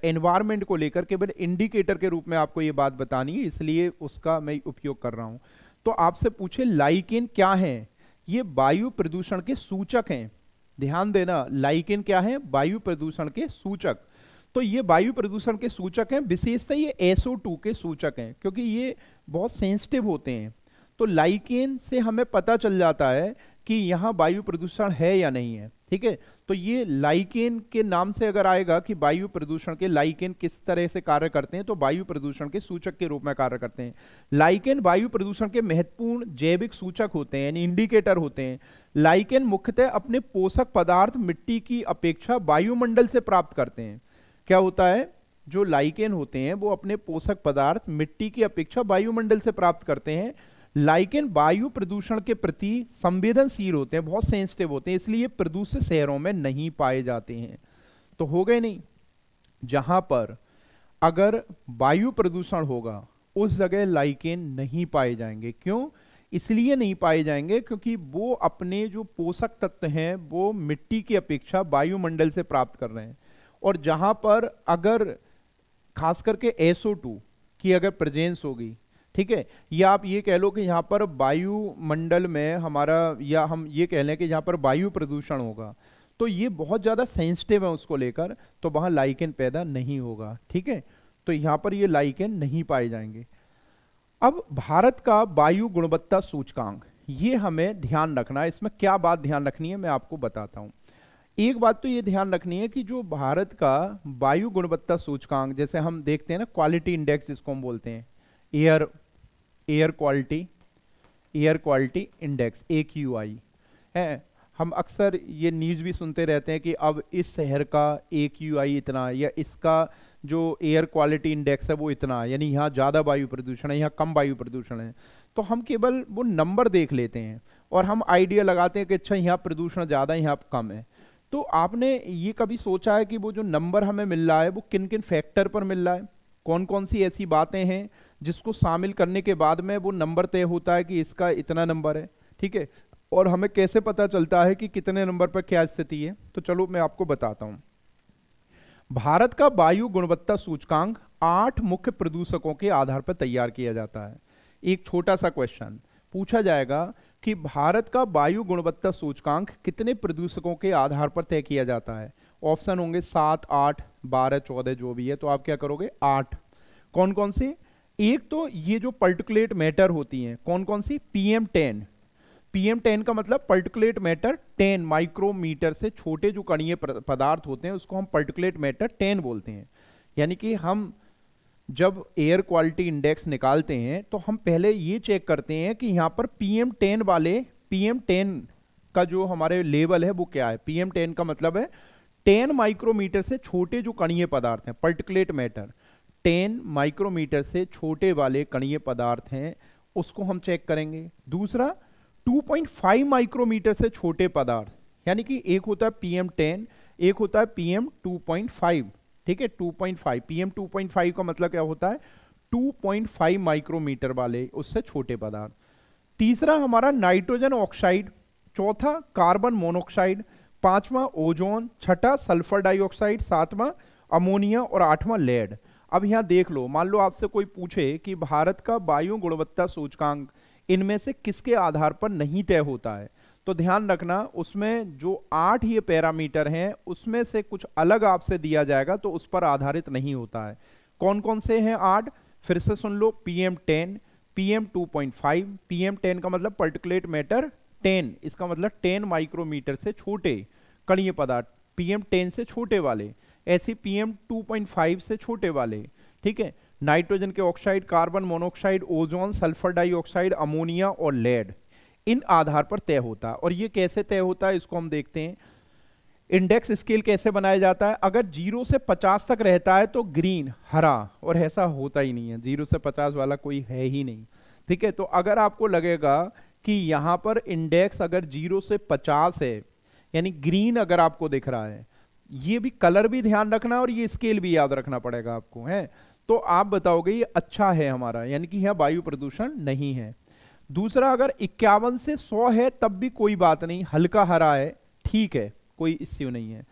एनवायरमेंट को लेकर केवल इंडिकेटर के रूप में आपको ये बात बतानी है इसलिए उसका मैं उपयोग कर रहा हूँ तो आपसे पूछे लाइकेन क्या है ये वायु प्रदूषण के सूचक हैं ध्यान देना लाइकेन क्या है वायु प्रदूषण के सूचक तो ये वायु प्रदूषण के सूचक हैं विशेषतः ये एसओ के सूचक हैं क्योंकि ये बहुत सेंसिटिव होते हैं तो लाइकेन से हमें पता चल जाता है कि यहाँ वायु प्रदूषण है या नहीं है ठीक है तो ये लाइकेन के नाम से अगर आएगा कि वायु प्रदूषण के लाइकेन किस तरह से कार्य करते हैं तो वायु प्रदूषण के सूचक के रूप में कार्य करते हैं लाइकेन वायु प्रदूषण के महत्वपूर्ण जैविक सूचक होते हैं यानी इंडिकेटर होते हैं लाइकेन मुख्यतः अपने पोषक पदार्थ मिट्टी की अपेक्षा वायुमंडल से प्राप्त करते हैं क्या होता है जो लाइकेन होते हैं वो अपने पोषक पदार्थ मिट्टी की अपेक्षा वायुमंडल से प्राप्त करते हैं लाइकेन वायु प्रदूषण के प्रति संवेदनशील होते हैं बहुत सेंसिटिव होते हैं इसलिए प्रदूषित शहरों में नहीं पाए जाते हैं तो हो गए नहीं जहां पर अगर वायु प्रदूषण होगा उस जगह लाइकेन नहीं पाए जाएंगे क्यों इसलिए नहीं पाए जाएंगे क्योंकि वो अपने जो पोषक तत्व हैं वो मिट्टी की अपेक्षा वायुमंडल से प्राप्त कर रहे हैं और जहां पर अगर खास करके एसओ टू की अगर प्रेजेंस होगी ठीक है या आप ये कह लो कि यहाँ पर वायुमंडल में हमारा या हम ये कह लें कि यहाँ पर वायु प्रदूषण होगा तो ये बहुत ज़्यादा सेंसिटिव है उसको लेकर तो वहाँ लाइकेन पैदा नहीं होगा ठीक है तो यहाँ पर ये लाइकेन नहीं पाए जाएंगे अब भारत का वायु गुणवत्ता सूचकांक ये हमें ध्यान रखना है इसमें क्या बात ध्यान रखनी है मैं आपको बताता हूँ एक बात तो ये ध्यान रखनी है कि जो भारत का वायु गुणवत्ता सूचकांक जैसे हम देखते हैं ना क्वालिटी इंडेक्स जिसको हम बोलते हैं air air quality air quality index A Q I है हम अक्सर ये न्यूज़ भी सुनते रहते हैं कि अब इस शहर का ए क्यू आई इतना या इसका जो एयर क्वालिटी इंडेक्स है वो इतना यानी यहाँ ज़्यादा वायु प्रदूषण है यहाँ कम वायु प्रदूषण है तो हम केवल वो नंबर देख लेते हैं और हम आइडिया लगाते हैं कि अच्छा यहाँ प्रदूषण ज़्यादा है यहाँ कम है तो आपने ये कभी सोचा है कि वो जो नंबर हमें मिल रहा है वो किन किन फैक्टर पर मिल रहा है कौन कौन सी ऐसी बातें हैं जिसको शामिल करने के बाद में वो नंबर तय होता है कि इसका इतना नंबर है ठीक है और हमें कैसे पता चलता है कि कितने नंबर पर क्या स्थिति है तो चलो मैं आपको बताता हूं भारत का वायु गुणवत्ता सूचकांक आठ मुख्य प्रदूषकों के आधार पर तैयार किया जाता है एक छोटा सा क्वेश्चन पूछा जाएगा कि भारत का वायु गुणवत्ता सूचकांक कितने प्रदूषकों के आधार पर तय किया जाता है ऑप्शन होंगे सात आठ बारह चौदह जो भी है तो आप क्या करोगे आठ कौन कौन से एक तो ये जो पर्टिकुलेट मैटर होती हैं कौन कौन सी पीएम टेन पीएम टेन का मतलब पर्टिकुलेट मैटर टेन माइक्रोमीटर से छोटे जो कणीय पदार्थ होते हैं उसको हम पर्टिकुलेट मैटर टेन बोलते हैं यानी कि हम जब एयर क्वालिटी इंडेक्स निकालते हैं तो हम पहले ये चेक करते हैं कि यहाँ पर पीएम टेन वाले पीएम टेन का जो हमारे लेवल है वो क्या है पीएम टेन का मतलब है टेन माइक्रोमीटर से छोटे जो कणीय पदार्थ हैं पर्टिकुलेट मैटर 10 माइक्रोमीटर से छोटे वाले कणीय पदार्थ हैं उसको हम चेक करेंगे दूसरा 2.5 माइक्रोमीटर से छोटे पदार्थ यानी कि एक होता है पीएम 10 एक होता है पीएम 2.5 ठीक है 2.5 पीएम 2.5 का मतलब क्या होता है 2.5 माइक्रोमीटर वाले उससे छोटे पदार्थ तीसरा हमारा नाइट्रोजन ऑक्साइड चौथा कार्बन मोनोक्साइड पांचवा ओजोन छठा सल्फर डाइऑक्साइड सातवां अमोनिया और आठवां लेड अब यहाँ देख लो मान लो आपसे कोई पूछे कि भारत का वायु गुणवत्ता सूचकांक इनमें से किसके आधार पर नहीं तय होता है तो ध्यान रखना उसमें जो आठ ये पैरामीटर हैं उसमें से कुछ अलग आपसे दिया जाएगा तो उस पर आधारित नहीं होता है कौन कौन से हैं आठ फिर से सुन लो P M ten P M two point five P M ten का मतलब पर्टिकुलेट मैटर टेन इसका मतलब टेन माइक्रोमीटर से छोटे कणीय पदार्थ पी एम टेन से छोटे वाले ऐसे पीएम 2.5 से छोटे वाले ठीक है नाइट्रोजन के oxide carbon monoxide ozone sulphur dioxide ammonia और लेड इन आधार पर तय होता है और ये कैसे तय होता है इसको हम देखते हैं इंडेक्स स्केल कैसे बनाया जाता है अगर जीरो से पचास तक रहता है तो ग्रीन हरा और ऐसा होता ही नहीं है जीरो से पचास वाला कोई है ही नहीं ठीक है तो अगर आपको लगेगा कि यहाँ पर इंडेक्स अगर जीरो से पचास है यानी ग्रीन अगर आपको दिख रहा है ये भी कलर भी ध्यान रखना और ये स्केल भी याद रखना पड़ेगा आपको है तो आप बताओगे ये अच्छा है हमारा यानी कि यह वायु प्रदूषण नहीं है दूसरा अगर इक्यावन से सौ है तब भी कोई बात नहीं हल्का हरा है ठीक है कोई इश्यू नहीं है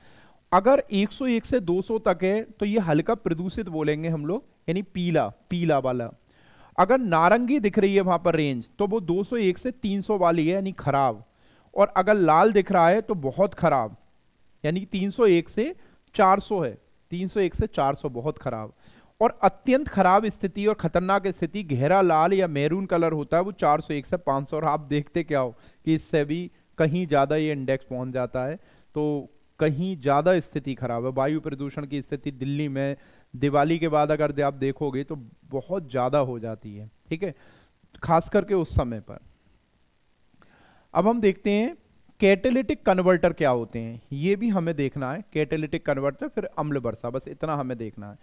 अगर 101 से 200 तक है तो ये हल्का प्रदूषित बोलेंगे हम लोग यानी पीला पीला वाला अगर नारंगी दिख रही है वहां पर रेंज तो वो 201 से 300 वाली है यानी खराब और अगर लाल दिख रहा है तो बहुत खराब यानी कि 301 से 400 है 301 से 400 बहुत खराब और अत्यंत खराब स्थिति और खतरनाक स्थिति गहरा लाल या मेहरून कलर होता है वो 401 से 500 और आप देखते क्या हो कि इससे भी कहीं ज़्यादा ये इंडेक्स पहुंच जाता है तो कहीं ज़्यादा स्थिति खराब है वायु प्रदूषण की स्थिति दिल्ली में दिवाली के बाद अगर आप देखोगे तो बहुत ज़्यादा हो जाती है ठीक है खास करके उस समय पर अब हम देखते हैं कैटेलिटिक कन्वर्टर क्या होते हैं ये भी हमें देखना है कैटेलिटिक कन्वर्टर फिर अम्ल वर्षा बस इतना हमें देखना है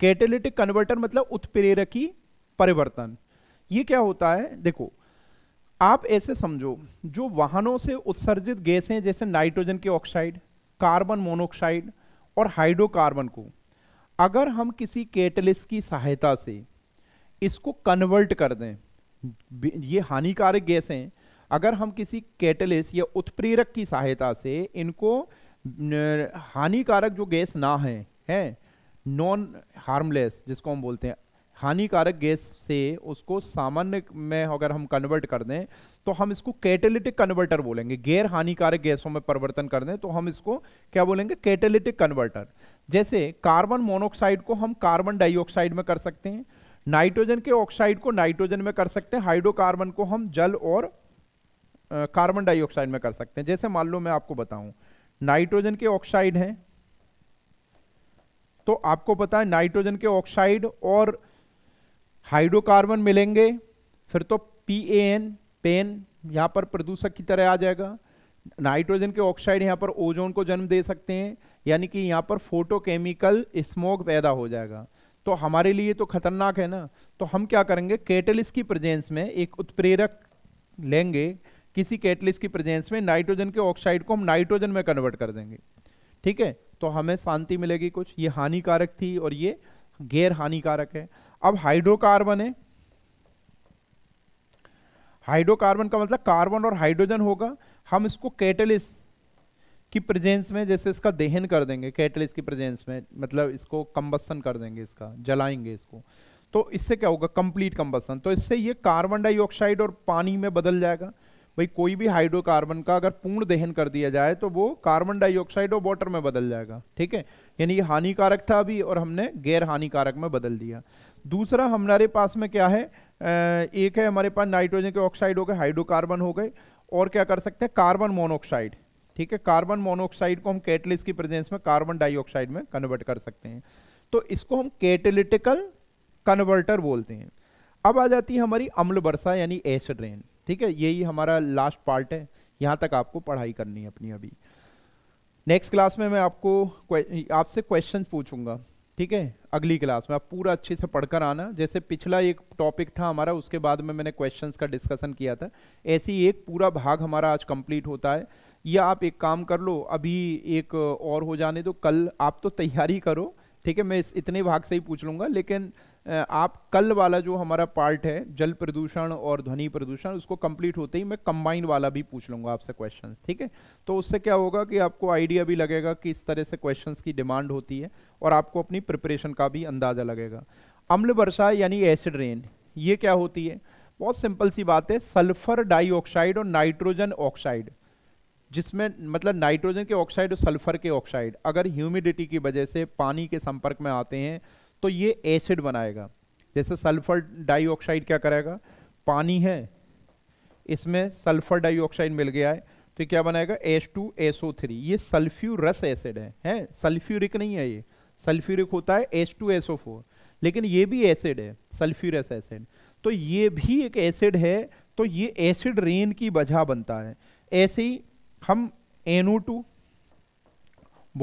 कैटेलिटिक कन्वर्टर मतलब उत्प्रेरकी परिवर्तन ये क्या होता है देखो आप ऐसे समझो जो वाहनों से उत्सर्जित गैसें जैसे नाइट्रोजन के ऑक्साइड कार्बन मोनोऑक्साइड और हाइड्रोकार्बन को अगर हम किसी कैटलिस्ट की सहायता से इसको कन्वर्ट कर दें ये हानिकारक गैसें अगर हम किसी कैटलिस या उत्प्रेरक की सहायता से इनको हानिकारक जो गैस ना है है नॉन हार्मलेस जिसको हम बोलते हैं हानिकारक गैस से उसको सामान्य में अगर हम कन्वर्ट कर दें तो हम इसको कैटेलिटिक कन्वर्टर बोलेंगे गैर हानिकारक गैसों में परिवर्तन कर दें तो हम इसको क्या बोलेंगे कैटेलिटिक कन्वर्टर जैसे कार्बन मोनोक्साइड को हम कार्बन डाइऑक्साइड में कर सकते हैं नाइट्रोजन के ऑक्साइड को नाइट्रोजन में कर सकते हैं हाइड्रोकार्बन को हम जल और कार्बन डाइऑक्साइड में कर सकते हैं जैसे मान लो मैं आपको बताऊं नाइट्रोजन के ऑक्साइड हैं तो आपको पता है नाइट्रोजन के ऑक्साइड और हाइड्रोकार्बन मिलेंगे फिर तो पी ए एन पेन यहाँ पर प्रदूषक की तरह आ जाएगा नाइट्रोजन के ऑक्साइड यहाँ पर ओजोन को जन्म दे सकते हैं यानी कि यहाँ पर फोटोकेमिकल स्मोक पैदा हो जाएगा तो हमारे लिए तो खतरनाक है ना तो हम क्या करेंगे कैटलिस्ट की प्रेजेंस में एक उत्प्रेरक लेंगे किसी कैटलिस्ट की प्रेजेंस में नाइट्रोजन के ऑक्साइड को हम नाइट्रोजन में कन्वर्ट कर देंगे ठीक है तो हमें शांति मिलेगी कुछ ये हानिकारक थी और ये गैर हानिकारक है अब हाइड्रोकार्बन है हाइड्रोकार्बन का मतलब कार्बन और हाइड्रोजन होगा हम इसको कैटलिस्ट की प्रेजेंस में जैसे इसका दहन कर देंगे कैटलिस्ट की प्रेजेंस में मतलब इसको कंबसन कर देंगे इसका जलाएंगे इसको तो इससे क्या होगा कंप्लीट कंबसन तो इससे ये कार्बन डाइऑक्साइड और पानी में बदल जाएगा भाई कोई भी हाइड्रोकार्बन का अगर पूर्ण दहन कर दिया जाए तो वो कार्बन डाइऑक्साइड और वाटर में बदल जाएगा ठीक है यानी ये हानिकारक था अभी और हमने गैर हानिकारक में बदल दिया दूसरा हमारे पास में क्या है एक है हमारे पास नाइट्रोजन के ऑक्साइड हो गए हाइड्रोकार्बन हो गए और क्या कर सकते हैं कार्बन मोनोक्साइड ठीक है कार्बन मोनोऑक्साइड को हम कैटलिस की प्रेजेंस में कार्बन डाइऑक्साइड में कन्वर्ट कर सकते हैं तो इसको हम कैटलिटिकल कन्वर्टर बोलते हैं अब आ जाती है हमारी अम्ल वर्षा यानी एसिड रेन ठीक है यही हमारा लास्ट पार्ट है यहाँ तक आपको पढ़ाई करनी है अपनी अभी नेक्स्ट क्लास में मैं आपको आपसे क्वेश्चन पूछूंगा ठीक है अगली क्लास में आप पूरा अच्छे से पढ़कर आना जैसे पिछला एक टॉपिक था हमारा उसके बाद में मैंने क्वेश्चंस का डिस्कशन किया था ऐसे ही एक पूरा भाग हमारा आज कंप्लीट होता है या आप एक काम कर लो अभी एक और हो जाने दो कल आप तो तैयारी करो ठीक है मैं इस इतने भाग से ही पूछ लूँगा लेकिन आप कल वाला जो हमारा पार्ट है जल प्रदूषण और ध्वनि प्रदूषण उसको कंप्लीट होते ही मैं कंबाइन वाला भी पूछ लूँगा आपसे क्वेश्चन ठीक है तो उससे क्या होगा कि आपको आइडिया भी लगेगा कि इस तरह से क्वेश्चन की डिमांड होती है और आपको अपनी प्रिपरेशन का भी अंदाज़ा लगेगा अम्ल वर्षा यानी एसिड रेन ये क्या होती है बहुत सिंपल सी बात है सल्फर डाइऑक्साइड और नाइट्रोजन ऑक्साइड जिसमें मतलब नाइट्रोजन के ऑक्साइड और सल्फर के ऑक्साइड अगर ह्यूमिडिटी की वजह से पानी के संपर्क में आते हैं तो ये एसिड बनाएगा जैसे सल्फर डाइऑक्साइड क्या करेगा पानी है इसमें सल्फर डाइऑक्साइड मिल गया है तो क्या बनाएगा S two S O three ये सल्फ्यूरस एसिड है हैं सल्फ्यूरिक नहीं है ये सल्फ्यूरिक होता है S two S O four लेकिन ये भी एसिड है सल्फ्यूरस एसिड तो ये भी एक एसिड है तो ये एसिड रेन की वजह बनता है ऐसे ही हम एनू टू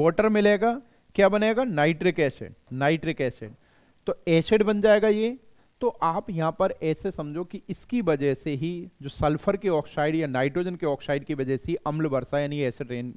वाटर मिलेगा क्या बनेगा नाइट्रिक एसिड नाइट्रिक एसिड तो एसिड बन जाएगा ये तो आप यहां पर ऐसे समझो कि इसकी वजह से ही जो सल्फर के ऑक्साइड या नाइट्रोजन के ऑक्साइड की वजह से अम्ल वर्षा यानी एसिड रेन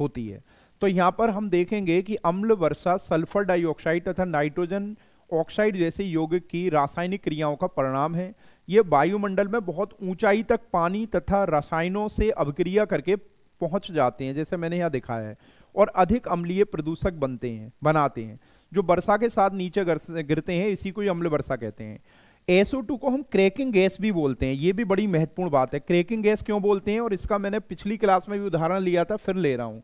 होती है तो यहां पर हम देखेंगे कि अम्ल वर्षा सल्फर डाइऑक्साइड तथा नाइट्रोजन ऑक्साइड जैसे योग की रासायनिक क्रियाओं का परिणाम है ये वायुमंडल में बहुत ऊंचाई तक पानी तथा रसायनों से अभिक्रिया करके पहुंच जाते हैं जैसे मैंने यहां दिखाया है और अधिक अम्लीय प्रदूषक बनते हैं बनाते हैं जो वर्षा के साथ नीचे गिरते हैं इसी को ही अम्ल वर्षा कहते हैं टू को हम क्रैकिंग गैस भी बोलते हैं ये भी बड़ी महत्वपूर्ण बात है क्रैकिंग गैस क्यों बोलते हैं और इसका मैंने पिछली क्लास में भी उदाहरण लिया था फिर ले रहा हूँ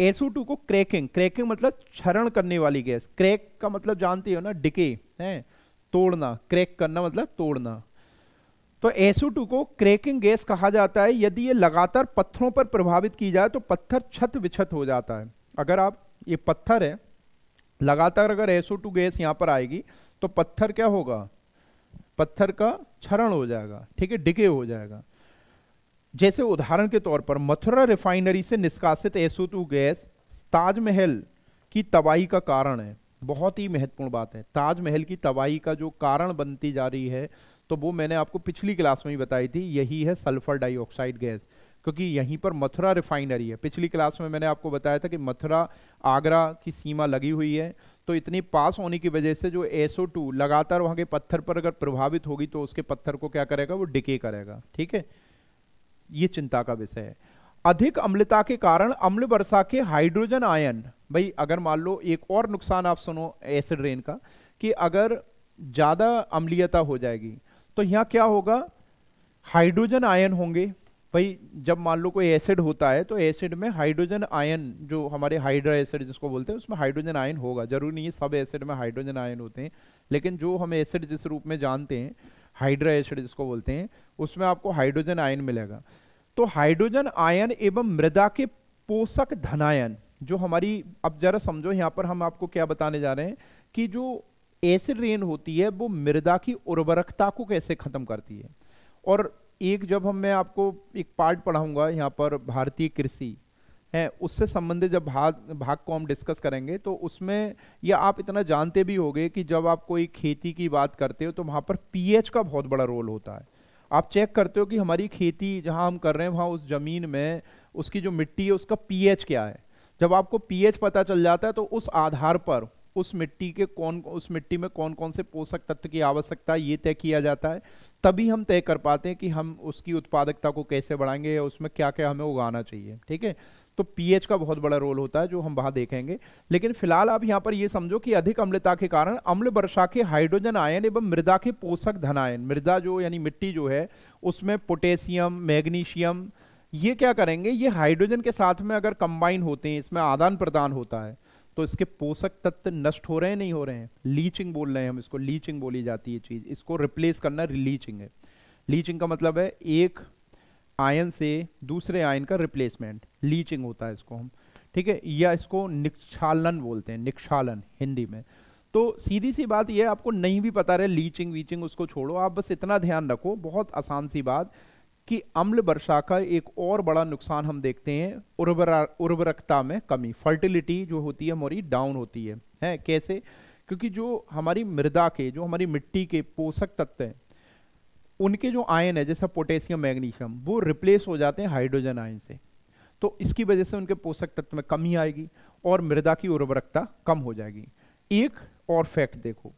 SO2 को क्रैकिंग क्रैकिंग मतलब क्षरण करने वाली गैस क्रैक का मतलब जानते हो ना डिके है तोड़ना क्रैक करना मतलब तोड़ना तो टू को क्रैकिंग गैस कहा जाता है यदि ये लगातार पत्थरों पर प्रभावित की जाए तो पत्थर छत विछत हो जाता है अगर आप ये पत्थर है लगातार अगर एसो टू गैस यहाँ पर आएगी तो पत्थर क्या होगा पत्थर का क्षरण हो जाएगा ठीक है डिगे हो जाएगा जैसे उदाहरण के तौर पर मथुरा रिफाइनरी से निष्कासित एसओ टू गैस ताजमहल की तबाही का कारण है बहुत ही महत्वपूर्ण बात है ताजमहल की तबाही का जो कारण बनती जा रही है तो वो मैंने आपको पिछली क्लास में ही बताई थी यही है सल्फर डाइऑक्साइड गैस क्योंकि यहीं पर मथुरा रिफाइनरी है पिछली क्लास में मैंने आपको बताया था कि मथुरा आगरा की सीमा लगी हुई है तो इतनी पास होने की वजह से जो एसओ टू लगातार वहाँ के पत्थर पर अगर प्रभावित होगी तो उसके पत्थर को क्या करेगा वो डिके करेगा ठीक है ये चिंता का विषय है अधिक अम्लता के कारण अम्ल वर्षा के हाइड्रोजन आयन भाई अगर मान लो एक और नुकसान आप सुनो एसिड रेन का कि अगर ज़्यादा अम्लीयता हो जाएगी तो यहाँ क्या होगा हाइड्रोजन आयन होंगे भाई जब मान लो कोई एसिड होता है तो एसिड में हाइड्रोजन आयन जो हमारे हाइड्रा एसिड जिसको बोलते हैं उसमें हाइड्रोजन आयन होगा जरूरी नहीं है सब एसिड में हाइड्रोजन आयन होते हैं लेकिन जो हम एसिड जिस रूप में जानते हैं हाइड्रा एसिड जिसको बोलते हैं उसमें आपको हाइड्रोजन आयन मिलेगा तो हाइड्रोजन आयन एवं मृदा के पोषक धनायन जो हमारी अब जरा समझो यहाँ पर हम आपको क्या बताने जा रहे हैं कि जो एसिड रेन होती है वो मृदा की उर्वरकता को कैसे ख़त्म करती है और एक जब हम मैं आपको एक पार्ट पढ़ाऊंगा यहाँ पर भारतीय कृषि है उससे संबंधित जब भाग भाग को हम डिस्कस करेंगे तो उसमें या आप इतना जानते भी होंगे कि जब आप कोई खेती की बात करते हो तो वहाँ पर पीएच का बहुत बड़ा रोल होता है आप चेक करते हो कि हमारी खेती जहाँ हम कर रहे हैं वहाँ उस ज़मीन में उसकी जो मिट्टी है उसका पीएच क्या है जब आपको पीएच पता चल जाता है तो उस आधार पर उस मिट्टी के कौन उस मिट्टी में कौन कौन से पोषक तत्व की आवश्यकता ये तय किया जाता है तभी हम तय कर पाते हैं कि हम उसकी उत्पादकता को कैसे बढ़ाएंगे या उसमें क्या क्या हमें उगाना चाहिए ठीक है तो पीएच का बहुत बड़ा रोल होता है जो हम वहां देखेंगे लेकिन फिलहाल आप यहां पर यह समझो कि अधिक अम्लता के कारण अम्ल वर्षा के हाइड्रोजन आयन एवं मृदा के पोषक धन आयन मृदा जो यानी मिट्टी जो है उसमें पोटेशियम मैग्नीशियम ये क्या करेंगे ये हाइड्रोजन के साथ में अगर कंबाइन होते हैं इसमें आदान प्रदान होता है तो इसके पोषक तत्व नष्ट हो रहे हैं नहीं हो रहे हैं लीचिंग बोल रहे हैं हम इसको लीचिंग बोली जाती है चीज़ इसको रिप्लेस करना लीचिंग है लीचिंग का मतलब है एक आयन से दूसरे आयन का रिप्लेसमेंट लीचिंग होता है इसको हम ठीक है या इसको निक्षालन बोलते हैं निक्षालन हिंदी में तो सीधी सी बात यह आपको नहीं भी पता रहे लीचिंग वीचिंग उसको छोड़ो आप बस इतना ध्यान रखो बहुत आसान सी बात कि अम्ल वर्षा का एक और बड़ा नुकसान हम देखते हैं उर्वरकता में कमी फर्टिलिटी जो होती है हमारी डाउन होती है हैं कैसे क्योंकि जो हमारी मृदा के जो हमारी मिट्टी के पोषक तत्व हैं उनके जो आयन है जैसा पोटेशियम मैग्नीशियम वो रिप्लेस हो जाते हैं हाइड्रोजन आयन से तो इसकी वजह से उनके पोषक तत्व में कमी आएगी और मृदा की उर्वरकता कम हो जाएगी एक और फैक्ट देखो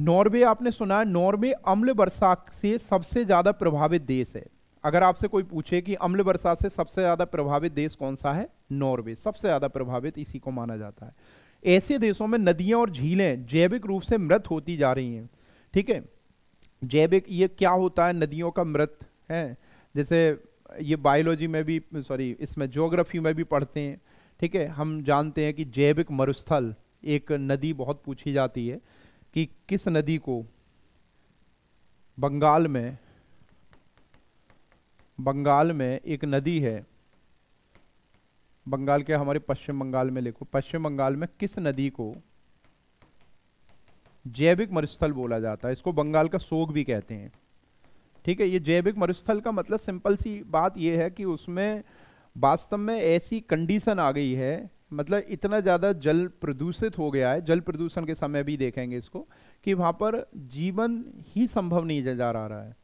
नॉर्वे आपने सुना है नॉर्वे अम्ल वर्षा से सबसे ज़्यादा प्रभावित देश है अगर आपसे कोई पूछे कि अम्ल वर्षा से सबसे ज़्यादा प्रभावित देश कौन सा है नॉर्वे सबसे ज़्यादा प्रभावित इसी को माना जाता है ऐसे देशों में नदियाँ और झीलें जैविक रूप से मृत होती जा रही हैं ठीक है जैविक ये क्या होता है नदियों का मृत है जैसे ये बायोलॉजी में भी सॉरी इसमें जोग्राफी में भी पढ़ते हैं ठीक है हम जानते हैं कि जैविक मरुस्थल एक नदी बहुत पूछी जाती है कि किस नदी को बंगाल में बंगाल में एक नदी है बंगाल के हमारे पश्चिम बंगाल में लिखो पश्चिम बंगाल में किस नदी को जैविक मरुस्थल बोला जाता है इसको बंगाल का सोग भी कहते हैं ठीक है ये जैविक मरुस्थल का मतलब सिंपल सी बात यह है कि उसमें वास्तव में ऐसी कंडीशन आ गई है मतलब इतना ज़्यादा जल प्रदूषित हो गया है जल प्रदूषण के समय भी देखेंगे इसको कि वहाँ पर जीवन ही संभव नहीं जा रहा है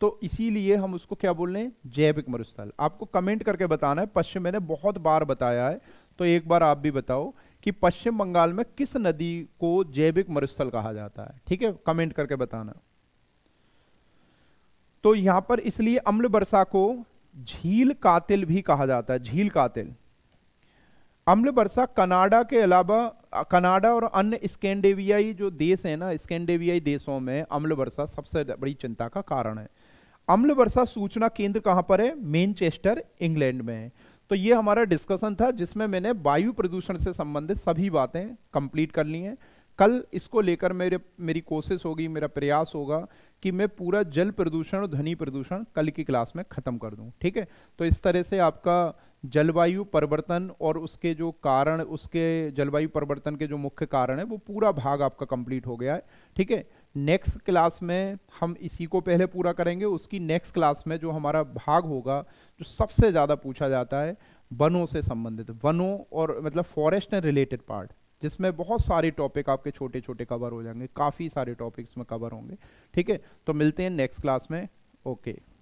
तो इसीलिए हम उसको क्या बोल रहे हैं जैविक मरुस्थल आपको कमेंट करके बताना है पश्चिम मैंने बहुत बार बताया है तो एक बार आप भी बताओ कि पश्चिम बंगाल में किस नदी को जैविक मरुस्थल कहा जाता है ठीक है कमेंट करके बताना तो यहां पर इसलिए अम्ल वर्षा को झील कातिल भी कहा जाता है झील कातिल अम्ल वर्षा कनाडा के अलावा कनाडा और अन्य स्कैंडेवियाई जो देश है ना स्कैंडेवियाई देशों में अम्ल वर्षा सबसे बड़ी चिंता का कारण है अम्ल वर्षा सूचना केंद्र कहाँ पर है मैनचेस्टर इंग्लैंड में है तो ये हमारा डिस्कशन था जिसमें मैंने वायु प्रदूषण से संबंधित सभी बातें कंप्लीट कर ली हैं कल इसको लेकर मेरे मेरी कोशिश होगी मेरा प्रयास होगा कि मैं पूरा जल प्रदूषण और ध्वनि प्रदूषण कल की क्लास में ख़त्म कर दूँ ठीक है तो इस तरह से आपका जलवायु परिवर्तन और उसके जो कारण उसके जलवायु परिवर्तन के जो मुख्य कारण है वो पूरा भाग आपका कंप्लीट हो गया है ठीक है नेक्स्ट क्लास में हम इसी को पहले पूरा करेंगे उसकी नेक्स्ट क्लास में जो हमारा भाग होगा जो सबसे ज़्यादा पूछा जाता है वनों से संबंधित वनों और मतलब फॉरेस्ट रिलेटेड पार्ट जिसमें बहुत सारे टॉपिक आपके छोटे छोटे कवर हो जाएंगे काफ़ी सारे टॉपिक्स में कवर होंगे ठीक है तो मिलते हैं नेक्स्ट क्लास में ओके